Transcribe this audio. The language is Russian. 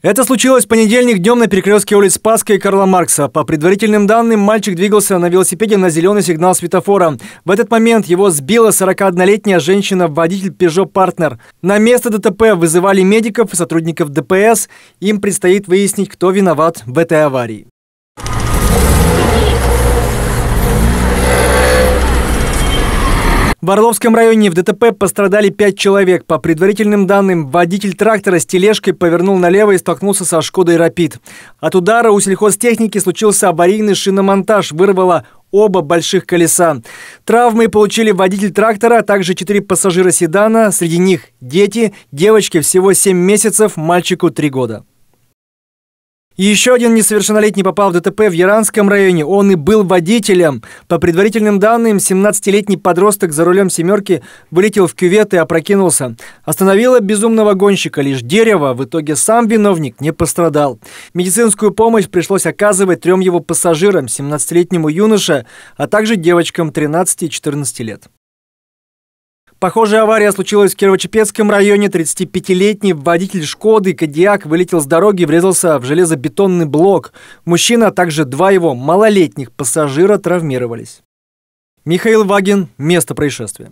Это случилось в понедельник днем на перекрестке улиц Спаска и Карла Маркса. По предварительным данным, мальчик двигался на велосипеде на зеленый сигнал светофора. В этот момент его сбила 41-летняя женщина-водитель Peugeot Partner. На место ДТП вызывали медиков и сотрудников ДПС. Им предстоит выяснить, кто виноват в этой аварии. В Орловском районе в ДТП пострадали пять человек. По предварительным данным, водитель трактора с тележкой повернул налево и столкнулся со «Шкодой Рапид». От удара у сельхозтехники случился аварийный шиномонтаж, вырвало оба больших колеса. Травмы получили водитель трактора, а также четыре пассажира седана, среди них дети, девочке всего 7 месяцев, мальчику 3 года. Еще один несовершеннолетний попал в ДТП в Яранском районе. Он и был водителем. По предварительным данным, 17-летний подросток за рулем «семерки» вылетел в кювет и опрокинулся. Остановило безумного гонщика лишь дерево. В итоге сам виновник не пострадал. Медицинскую помощь пришлось оказывать трем его пассажирам, 17-летнему юноше, а также девочкам 13 и 14 лет. Похожая авария случилась в Кирово-Чепецком районе. 35-летний водитель «Шкоды» Кадиак вылетел с дороги и врезался в железобетонный блок. Мужчина, а также два его малолетних пассажира травмировались. Михаил Вагин. Место происшествия.